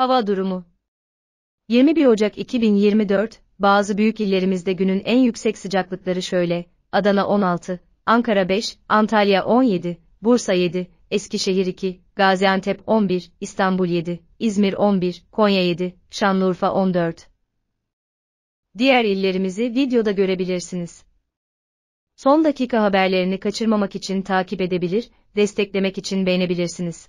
Hava durumu 21 Ocak 2024, bazı büyük illerimizde günün en yüksek sıcaklıkları şöyle, Adana 16, Ankara 5, Antalya 17, Bursa 7, Eskişehir 2, Gaziantep 11, İstanbul 7, İzmir 11, Konya 7, Şanlıurfa 14. Diğer illerimizi videoda görebilirsiniz. Son dakika haberlerini kaçırmamak için takip edebilir, desteklemek için beğenebilirsiniz.